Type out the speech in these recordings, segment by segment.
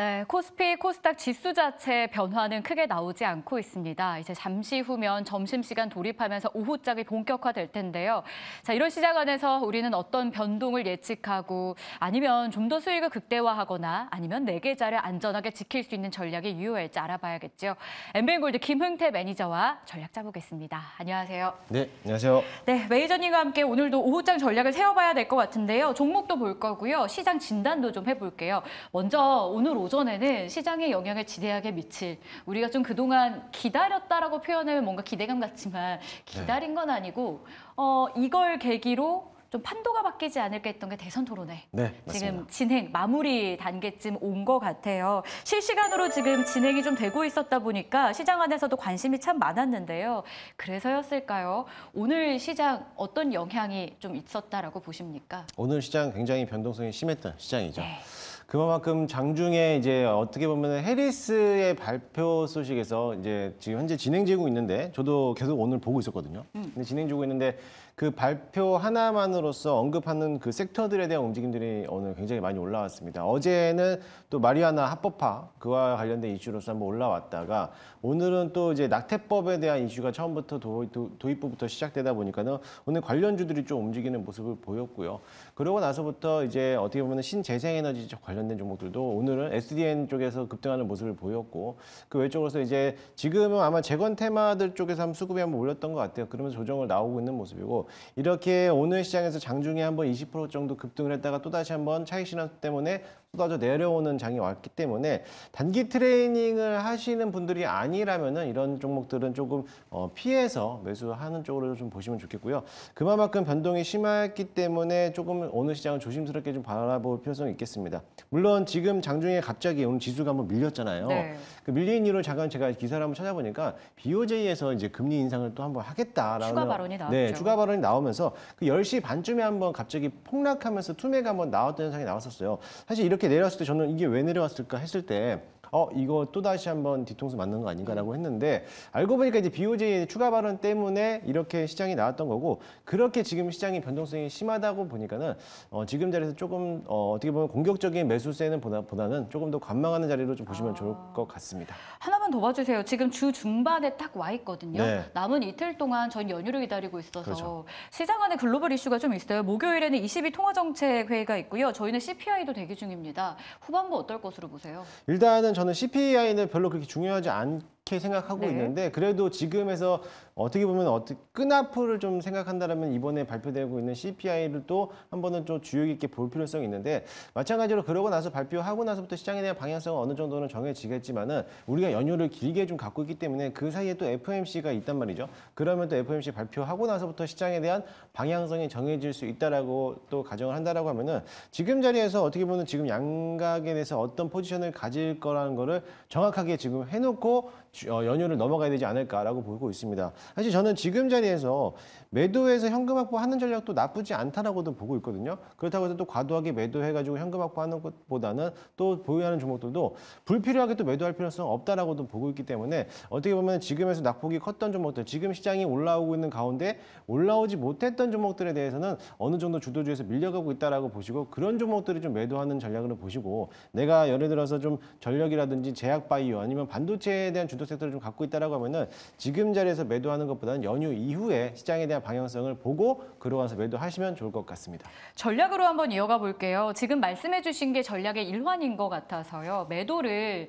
네, 코스피, 코스닥 지수 자체 변화는 크게 나오지 않고 있습니다. 이제 잠시 후면 점심시간 돌입하면서 오후장이 본격화될 텐데요. 자, 이런 시장 안에서 우리는 어떤 변동을 예측하고 아니면 좀 더 수익을 극대화하거나 아니면 내 계좌를 안전하게 지킬 수 있는 전략이 유효할지 알아봐야겠죠. m b n 골드 김흥태 매니저와 전략 짜보겠습니다. 안녕하세요. 네, 안녕하세요. 네, 매니저님과 함께 오늘도 오후장 전략을 세워봐야 될 것 같은데요. 종목도 볼 거고요. 시장 진단도 좀 해볼게요. 먼저 오늘 오후 오전에는 시장에 영향을 지대하게 미칠 우리가 좀 그동안 기다렸다라고 표현하면 뭔가 기대감 같지만 기다린 건 아니고 어, 이걸 계기로 좀 판도가 바뀌지 않을까 했던 게 대선 토론회. 네, 지금 진행 마무리 단계쯤 온 것 같아요. 실시간으로 지금 진행이 좀 되고 있었다 보니까 시장 안에서도 관심이 참 많았는데요. 그래서였을까요? 오늘 시장 어떤 영향이 좀 있었다라고 보십니까? 오늘 시장 굉장히 변동성이 심했던 시장이죠. 네. 그만큼 장중에 이제 어떻게 보면 해리스의 발표 소식에서 이제 지금 현재 진행되고 있는데 저도 계속 오늘 보고 있었거든요. 음. 근데 진행되고 있는데 그 발표 하나만으로서 언급하는 그 섹터들에 대한 움직임들이 오늘 굉장히 많이 올라왔습니다. 어제는 또 마리아나 합법화 그와 관련된 이슈로서 한번 올라왔다가 오늘은 또 이제 낙태법에 대한 이슈가 처음부터 도, 도 입부부터 시작되다 보니까는 오늘 관련주들이 좀 움직이는 모습을 보였고요. 그러고 나서부터 이제 어떻게 보면 신재생에너지 관련된 종목들도 오늘은 SDN 쪽에서 급등하는 모습을 보였고 그 외적으로서 이제 지금은 아마 재건 테마들 쪽에서 한번 수급이 한번 올렸던 것 같아요. 그러면서 조정을 나오고 있는 모습이고 이렇게 오늘 시장에서 장중에 한번 20% 정도 급등을 했다가 또다시 한 번 차익 신현 때문에 쏟아져 내려오는 장이 왔기 때문에 단기 트레이닝을 하시는 분들이 아니라면은 이런 종목들은 조금 어, 피해서 매수하는 쪽으로 좀 보시면 좋겠고요. 그만큼 변동이 심했기 때문에 조금 오늘 시장은 조심스럽게 좀 바라볼 필요성이 있겠습니다. 물론 지금 장중에 갑자기 오늘 지수가 한번 밀렸잖아요. 네. 그 밀린 이유를 잠깐 제가 기사를 한번 찾아보니까 BOJ에서 이제 금리 인상을 또 한번 하겠다라는 추가 발언이 나왔죠. 네, 추가 발언 원이 나오면서 그 10시 반쯤에 한번 갑자기 폭락하면서 투매가 한번 나왔던 현상이 나왔었어요. 사실 이렇게 내려왔을 때 저는 이게 왜 내려왔을까 했을 때어 이거 또 다시 한번 뒤통수 맞는 거 아닌가라고 했는데 알고 보니까 이제 BOJ 추가 발언 때문에 이렇게 시장이 나왔던 거고 그렇게 지금 시장이 변동성이 심하다고 보니까는 어, 지금 자리에서 조금 어, 어떻게 보면 공격적인 매수세는 보다, 보다는 조금 더 관망하는 자리로 좀 보시면 아... 좋을 것 같습니다. 하나만 더 봐주세요. 지금 주 중반에 딱 와 있거든요. 네. 남은 이틀 동안 전 연휴를 기다리고 있어서 그렇죠. 시장 안에 글로벌 이슈가 좀 있어요. 목요일에는 22 통화정책 회의가 있고요. 저희는 CPI도 대기 중입니다. 후반부 어떨 것으로 보세요? 일단은 저는 CPI는 별로 그렇게 중요하지 않 그렇게 생각하고 네. 있는데 그래도 지금에서 어떻게 보면 어떻게 끈앞을 좀 생각한다면 이번에 발표되고 있는 CPI를 또 한 번은 좀주의 깊게 볼 필요성이 있는데 마찬가지로 그러고 나서 발표하고 나서부터 시장에 대한 방향성은 어느 정도는 정해지겠지만은 우리가 연휴를 길게 좀 갖고 있기 때문에 그 사이에 또 FOMC가 있단 말이죠. 그러면 또 FOMC 발표하고 나서부터 시장에 대한 방향성이 정해질 수 있다라고 또 가정을 한다라고 하면은 지금 자리에서 어떻게 보면 지금 양각에 대해서 어떤 포지션을 가질 거라는 거를 정확하게 지금 해놓고 어, 연율를 넘어가야 되지 않을까라고 보고 있습니다. 사실 저는 지금 자리에서 매도해서 현금 확보하는 전략도 나쁘지 않다라고도 보고 있거든요. 그렇다고 해서 또 과도하게 매도해가지고 현금 확보하는 것보다는 또 보유하는 종목들도 불필요하게 또 매도할 필요성 은 없다라고도 보고 있기 때문에 어떻게 보면 지금에서 낙폭이 컸던 종목들, 지금 시장이 올라오고 있는 가운데 올라오지 못했던 종목들에 대해서는 어느 정도 주도주에서 밀려가고 있다라고 보시고 그런 종목들이 좀 매도하는 전략으로 보시고 내가 예를 들어서 좀 전력이라든지 제약바이오 아니면 반도체에 대한 주도 주도 섹터를 좀 갖고 있다라고 하면은 지금 자리에서 매도하는 것보다는 연휴 이후에 시장에 대한 방향성을 보고 그러고서 매도하시면 좋을 것 같습니다. 전략으로 한번 이어가 볼게요. 지금 말씀해 주신 게 전략의 일환인 것 같아서요. 매도를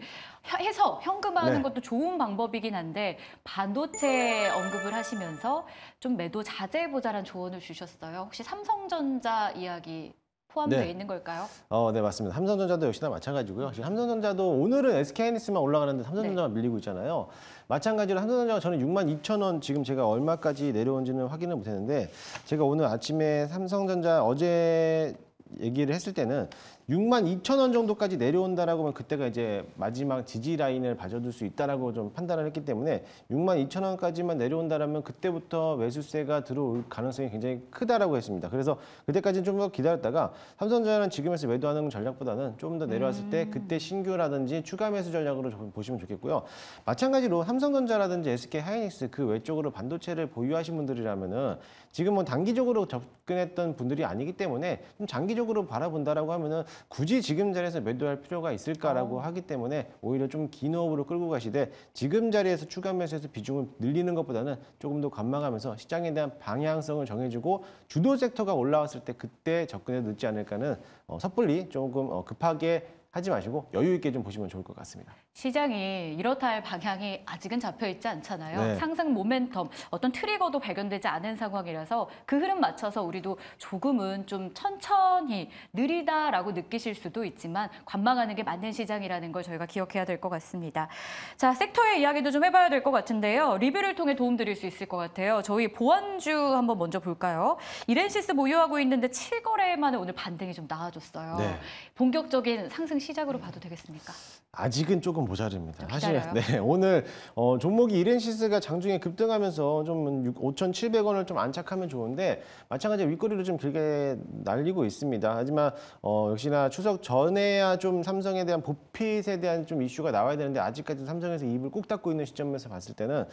해서 현금화하는 네. 것도 좋은 방법이긴 한데 반도체 언급을 하시면서 좀 매도 자제해보자라는 조언을 주셨어요. 혹시 삼성전자 이야기 포함되어 네. 있는 걸까요? 어, 네 맞습니다. 삼성전자도 역시나 마찬가지고요. 지금 삼성전자도 오늘은 s k 하이만 올라가는데 삼성전자만 네. 밀리고 있잖아요. 마찬가지로 삼성전자가 저는 6만 2천 원 지금 제가 얼마까지 내려온지는 확인을 못했는데 제가 오늘 아침에 삼성전자 어제 얘기를 했을 때는 6만 2천 원 정도까지 내려온다라고 하면 그때가 이제 마지막 지지 라인을 봐줘둘 수 있다라고 좀 판단을 했기 때문에 6만 2천 원까지만 내려온다라면 그때부터 매수세가 들어올 가능성이 굉장히 크다라고 했습니다. 그래서 그때까지는 좀 더 기다렸다가 삼성전자는 지금에서 매도하는 전략보다는 좀 더 내려왔을 때 음. 그때 신규라든지 추가 매수 전략으로 보시면 좋겠고요. 마찬가지로 삼성전자라든지 SK 하이닉스 그 외적으로 반도체를 보유하신 분들이라면은 지금은 단기적으로 접근했던 분들이 아니기 때문에 좀 장기적으로 바라본다라고 하면은 굳이 지금 자리에서 매도할 필요가 있을까라고 어. 하기 때문에 오히려 좀 긴 호흡으로 끌고 가시되 지금 자리에서 추가 매수해서 비중을 늘리는 것보다는 조금 더 관망하면서 시장에 대한 방향성을 정해주고 주도 섹터가 올라왔을 때 그때 접근해 놓지 않을까는 어, 섣불리 조금 어, 급하게 하지 마시고 여유 있게 좀 보시면 좋을 것 같습니다. 시장이 이렇다 할 방향이 아직은 잡혀 있지 않잖아요. 네. 상승 모멘텀, 어떤 트리거도 발견되지 않은 상황이라서 그 흐름 맞춰서 우리도 조금은 좀 천천히 느리다라고 느끼실 수도 있지만 관망하는 게 맞는 시장이라는 걸 저희가 기억해야 될 것 같습니다. 자, 섹터의 이야기도 좀 해봐야 될 것 같은데요. 리뷰를 통해 도움드릴 수 있을 것 같아요. 저희 보안주 한번 먼저 볼까요? 이렌시스 보유하고 있는데 7거래만에 오늘 반등이 좀 나와줬어요. 네. 본격적인 상승 시작으로 봐도 되겠습니까? 아직은 조금 모자릅니다. 사실 네, 오늘 어, 종목이 이렌시스가 장중에 급등하면서 좀 5,700원을 좀 안착하면 좋은데 마찬가지로 윗꼬리를좀 길게 날리고 있습니다. 하지만 어, 역시나 추석 전에야 좀 삼성에 대한 보핏에 대한 좀 이슈가 나와야 되는데 아직까지 삼성에서 입을 꾹 닫고 있는 시점에서 봤을 때는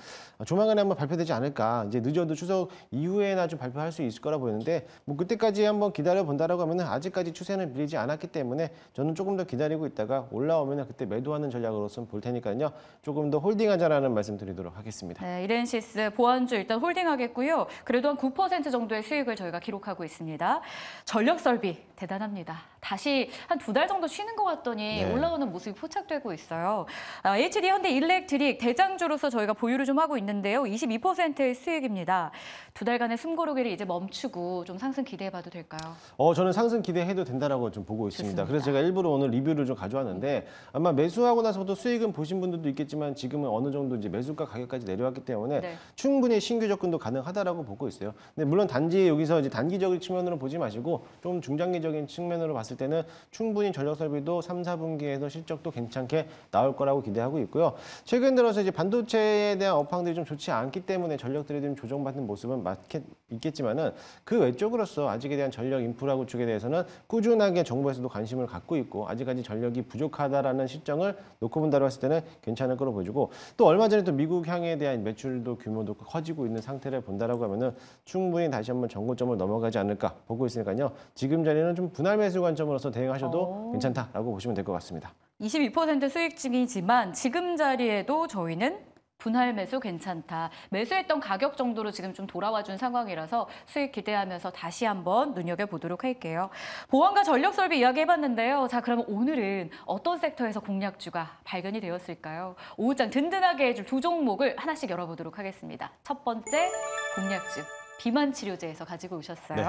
조만간에 한번 발표되지 않을까. 이제 늦어도 추석 이후에나 좀 발표할 수 있을 거라 보이는데 뭐 그때까지 한번 기다려 본다라고 하면 아직까지 추세는 밀리지 않았기 때문에 저는 조금 더 기다려 기다리고 있다가 올라오면 그때 매도하는 전략으로선 볼 테니까요. 조금 더 홀딩하자라는 말씀 드리도록 하겠습니다. 네, 이렌시스 보안주 일단 홀딩하겠고요. 그래도 한 9% 정도의 수익을 저희가 기록하고 있습니다. 전력 설비 대단합니다. 다시 한 두 달 정도 쉬는 것 같더니 네. 올라오는 모습이 포착되고 있어요. 아, HD 현대 일렉트릭 대장주로서 저희가 보유를 좀 하고 있는데요. 22%의 수익입니다. 두 달간의 숨고르기를 이제 멈추고 좀 상승 기대해봐도 될까요? 어, 저는 상승 기대해도 된다라고 좀 보고 있습니다. 좋습니다. 그래서 제가 일부러 오늘 리뷰를 좀 가져왔는데 아마 매수하고 나서부터 수익은 보신 분들도 있겠지만 지금은 어느 정도 이제 매수가 가격까지 내려왔기 때문에 네. 충분히 신규 접근도 가능하다라고 보고 있어요. 근데 물론 단지 여기서 이제 단기적인 측면으로 보지 마시고 좀 중장기적인 측면으로 봤을 봤을 때는 충분히 전력 설비도 3, 4분기에도 실적도 괜찮게 나올 거라고 기대하고 있고요. 최근 들어서 이제 반도체에 대한 업황들이 좀 좋지 않기 때문에 전력들이 좀 조정받는 모습은 맞겠, 있겠지만은 그 외적으로서 아직에 대한 전력 인프라 구축에 대해서는 꾸준하게 정부에서도 관심을 갖고 있고 아직까지 전력이 부족하다라는 실정을 놓고 본다고 했을 때는 괜찮을 거로 보여지고 또 얼마 전에 또 미국 향에 대한 매출도 규모도 커지고 있는 상태를 본다라고 하면은 충분히 다시 한번 정고점을 넘어가지 않을까 보고 있으니까요. 지금 자리는 좀 분할 매수 관점 관점으로서 대응하셔도 오. 어. 괜찮다라고 보시면 될 것 같습니다. 22% 수익증이지만 지금 자리에도 저희는 분할 매수 괜찮다. 매수했던 가격 정도로 지금 좀 돌아와 준 상황이라서 수익 기대하면서 다시 한번 눈여겨보도록 할게요. 보안과 전력 설비 이야기 해봤는데요. 자, 그럼 오늘은 어떤 섹터에서 공략주가 발견이 되었을까요? 오후장 든든하게 해줄 두 종목을 하나씩 열어보도록 하겠습니다. 첫 번째 공략주. 비만 치료제에서 가지고 오셨어요. 네.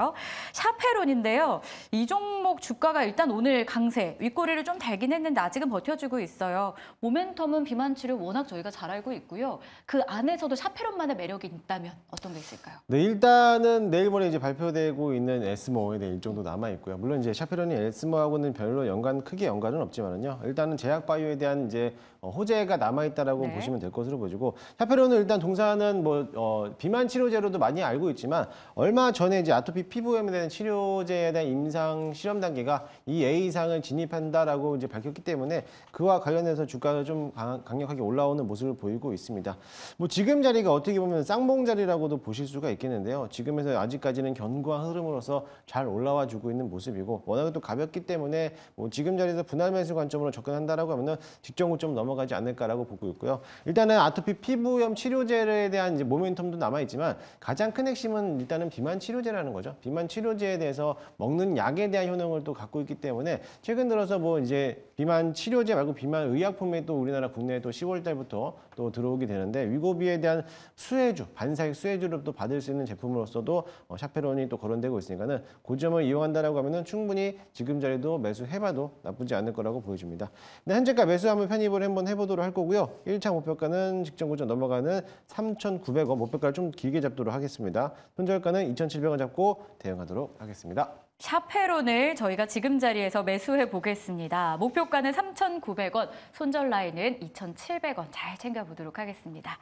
샤페론인데요. 이 종목 주가가 일단 오늘 강세, 윗꼬리를 좀 달긴 했는데 아직은 버텨주고 있어요. 모멘텀은 비만 치료 워낙 저희가 잘 알고 있고요. 그 안에서도 샤페론만의 매력이 있다면 어떤 게 있을까요? 네, 일단은 내일 모레 이제 발표되고 있는 에스모에 대해 일정도 남아 있고요. 물론 이제 샤페론이 에스모하고는 별로 연관 크게 연관은 없지만요. 일단은 제약 바이오에 대한 이제 어, 호재가 남아 있다라고 네. 보시면 될 것으로 보이고 샤페론은 일단 동사는 뭐 어, 비만 치료제로도 많이 알고 있죠. 있지만 얼마 전에 이제 아토피 피부염에 대한 치료제에 대한 임상 실험 단계가 이 A상을 진입한다라고 이제 밝혔기 때문에 그와 관련해서 주가가 좀 강력하게 올라오는 모습을 보이고 있습니다. 뭐 지금 자리가 어떻게 보면 쌍봉 자리라고도 보실 수가 있겠는데요. 지금에서 아직까지는 견고한 흐름으로서 잘 올라와 주고 있는 모습이고 워낙에 또 가볍기 때문에 뭐 지금 자리에서 분할 매수 관점으로 접근한다라고 하면은 직전 고점 넘어가지 않을까라고 보고 있고요. 일단은 아토피 피부염 치료제에 대한 이제 모멘텀도 남아 있지만 가장 큰 핵심 핵심은 일단은 비만 치료제라는 거죠. 비만 치료제에 대해서 먹는 약에 대한 효능을 또 갖고 있기 때문에 최근 들어서 뭐 이제 비만 치료제 말고 비만 의약품이 또 우리나라 국내에 또 10월 달부터 또 들어오게 되는데 위고비에 대한 수혜주, 반사액 수혜주를 또 받을 수 있는 제품으로서도 어, 샤페론이 또 거론되고 있으니까는 그 점을 이용한다라고 하면은 충분히 지금 자리도 매수해봐도 나쁘지 않을 거라고 보여집니다. 근데 현재가 매수 한번 편입을 한번 해보도록 할 거고요. 1차 목표가는 직전 고점 넘어가는 3,900원 목표가를 좀 길게 잡도록 하겠습니다. 손절가는 2,700원 잡고 대응하도록 하겠습니다. 샤페론을 저희가 지금 자리에서 매수해 보겠습니다. 목표가는 3,900원, 손절 라인은 2,700원 잘 챙겨보도록 하겠습니다.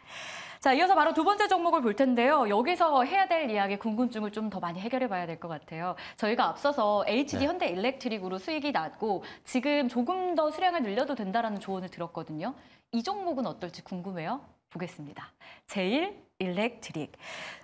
자, 이어서 바로 두 번째 종목을 볼 텐데요. 여기서 해야 될 이야기 궁금증을 좀 더 많이 해결해 봐야 될 것 같아요. 저희가 앞서서 HD 네. 현대 일렉트릭으로 수익이 났고 지금 조금 더 수량을 늘려도 된다라는 조언을 들었거든요. 이 종목은 어떨지 궁금해요. 보겠습니다. 제일 일렉트릭.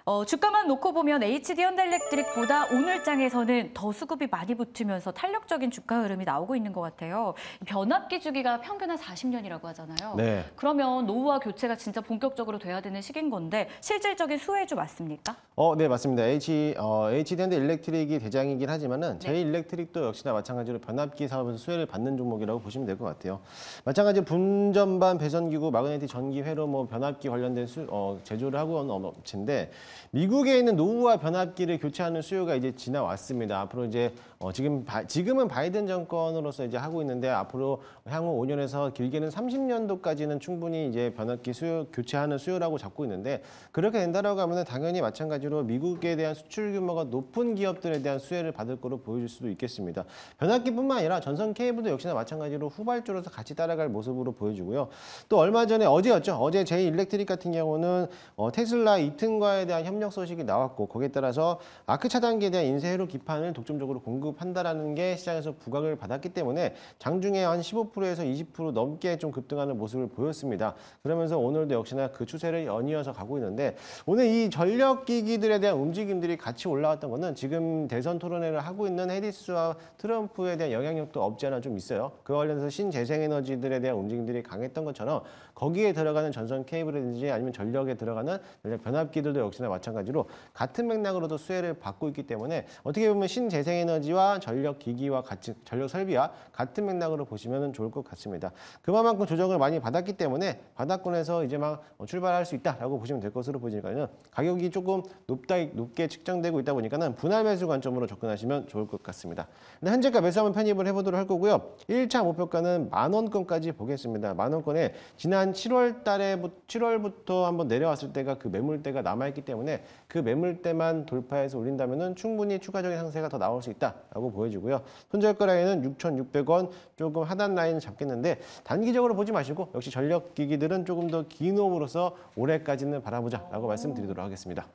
어, 주가만 놓고 보면 HD 현대 일렉트릭보다 오늘장에서는 더 수급이 많이 붙으면서 탄력적인 주가 흐름이 나오고 있는 것 같아요. 변압기 주기가 평균 한 40년이라고 하잖아요. 네. 그러면 노후화 교체가 진짜 본격적으로 돼야 되는 시기인 건데 실질적인 수혜주 맞습니까? 어, 네 맞습니다. H, 어, HD 현대 일렉트릭이 대장이긴 하지만은 제 네. 일렉트릭도 역시나 마찬가지로 변압기 사업에서 수혜를 받는 종목이라고 보시면 될 것 같아요. 마찬가지로 분전반 배선기구, 마그네틱 전기 회로 뭐 변압기 관련된 수, 어, 제조를 하고 하고는 업체인데 미국에 있는 노후화 변압기를 교체하는 수요가 이제 지나왔습니다. 앞으로 이제 어, 지금 바, 지금은 바이든 정권으로서 이제 하고 있는데 앞으로 향후 5년에서 길게는 30년도까지는 충분히 이제 변압기 수요 교체하는 수요라고 잡고 있는데 그렇게 된다라고 하면 당연히 마찬가지로 미국에 대한 수출 규모가 높은 기업들에 대한 수혜를 받을 것으로 보여질 수도 있겠습니다. 변압기뿐만 아니라 전선 케이블도 역시나 마찬가지로 후발주로서 같이 따라갈 모습으로 보여지고요. 또 얼마 전에 어제였죠. 어제 제일렉트릭 같은 경우는 어, 테슬라 이튼과에 대한 협력 소식이 나왔고 거기에 따라서 아크 차단기에 대한 인쇄 회로 기판을 독점적으로 공급한다라는 게 시장에서 부각을 받았기 때문에 장중에 한 15%에서 20% 넘게 좀 급등하는 모습을 보였습니다. 그러면서 오늘도 역시나 그 추세를 연이어서 가고 있는데 오늘 이 전력 기기들에 대한 움직임들이 같이 올라왔던 거는 지금 대선 토론회를 하고 있는 헤리스와 트럼프에 대한 영향력도 없지 않아 좀 있어요. 그와 관련해서 신재생에너지들에 대한 움직임들이 강했던 것처럼 거기에 들어가는 전선 케이블이든지 아니면 전력에 들어가는 전략 변압기들도 역시나 마찬가지로 같은 맥락으로도 수혜를 받고 있기 때문에 어떻게 보면 신재생에너지와 전력기기와 같이 전력설비와 같은 맥락으로 보시면 좋을 것 같습니다. 그만큼 조정을 많이 받았기 때문에 바닥권에서 이제 막 어, 출발할 수 있다라고 보시면 될 것으로 보이니까요. 가격이 조금 높다, 높게 측정되고 있다 보니까는 분할 매수 관점으로 접근하시면 좋을 것 같습니다. 근데 현재가 매수 한번 편입을 해보도록 할 거고요. 1차 목표가는 만원권까지 보겠습니다. 만원권에 지난 7월 달에 7월부터 한번 내려왔을 때가 우리그 그러니까 매물대가 남아있기 때문에 그 매물대만 돌파해서 올린다면 충분히 추가적인 상세가 더 나올 수 있다라고 보여지고요. 손절가 라인은 6,600원 조금 하단 라인을 잡겠는데 단기적으로 보지 마시고 역시 전력기기들은 조금 더긴 홈으로서 올해까지는 바라보자라고 어. 말씀드리도록 하겠습니다.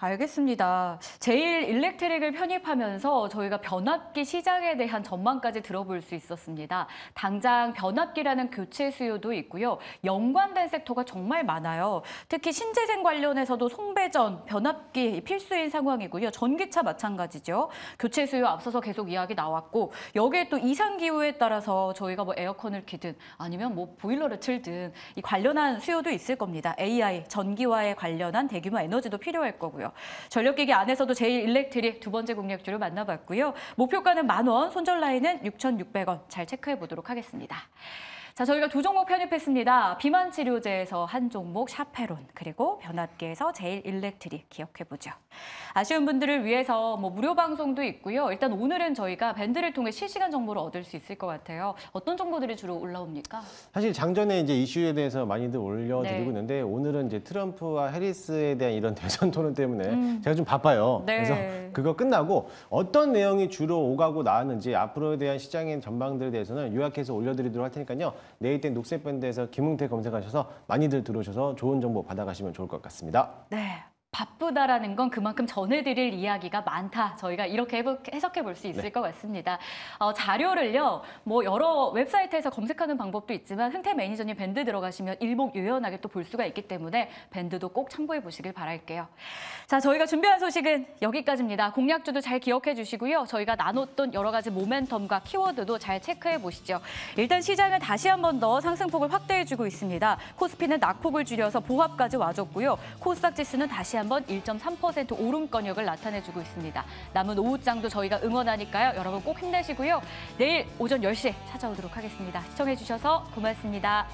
알겠습니다. 제일 일렉트릭을 편입하면서 저희가 변압기 시장에 대한 전망까지 들어볼 수 있었습니다. 당장 변압기라는 교체 수요도 있고요. 연관된 섹터가 정말 많아요. 특히 신재생 관련해서도 송배전, 변압기 필수인 상황이고요. 전기차 마찬가지죠. 교체 수요 앞서서 계속 이야기 나왔고 여기에 또 이상 기후에 따라서 저희가 뭐 에어컨을 키든 아니면 뭐 보일러를 틀든 이 관련한 수요도 있을 겁니다. AI, 전기와에 관련한 대규모 에너지도 필요할 거고요. 있고요. 전력기기 안에서도 제일 일렉트릭 두 번째 공략주를 만나봤고요. 목표가는 만 원, 손절 라인은 6,600원 잘 체크해 보도록 하겠습니다. 자, 저희가 두 종목 편입했습니다. 비만 치료제에서 한 종목 샤페론, 그리고 변압기에서 제일 일렉트릭 기억해보죠. 아쉬운 분들을 위해서 뭐 무료 방송도 있고요. 일단 오늘은 저희가 밴드를 통해 실시간 정보를 얻을 수 있을 것 같아요. 어떤 정보들이 주로 올라옵니까? 사실 장전에 이제 이슈에 대해서 많이들 올려드리고 네. 있는데 오늘은 이제 트럼프와 해리스에 대한 이런 대선 토론 때문에 음. 제가 좀 바빠요. 네. 그래서 그거 끝나고 어떤 내용이 주로 오가고 나왔는지 앞으로에 대한 시장의 전망들에 대해서는 요약해서 올려드리도록 할 테니까요. 네이땡 녹색밴드에서 김웅태 검색하셔서 많이들 들어오셔서 좋은 정보 받아가시면 좋을 것 같습니다. 네, 바쁘다라는 건 그만큼 전해드릴 이야기가 많다. 저희가 이렇게 해석해 볼수 네. 있을 네. 것 같습니다. 어, 자료를요, 뭐 여러 웹사이트에서 검색하는 방법도 있지만 흥태 매니저님 밴드 들어가시면 일목요연하게 또 볼 수가 있기 때문에 밴드도 꼭 참고해 보시길 바랄게요. 자, 저희가 준비한 소식은 여기까지입니다. 공략주도 잘 기억해 주시고요. 저희가 나눴던 여러 가지 모멘텀과 키워드도 잘 체크해 보시죠. 일단 시장은 다시 한 번 더 상승폭을 확대해 주고 있습니다. 코스피는 낙폭을 줄여서 보합까지 와줬고요. 코스닥 지수는 다시 한번 1.3% 오름권역을 나타내주고 있습니다. 남은 오후장도 저희가 응원하니까요. 여러분 꼭 힘내시고요. 내일 오전 10시에 찾아오도록 하겠습니다. 시청해주셔서 고맙습니다.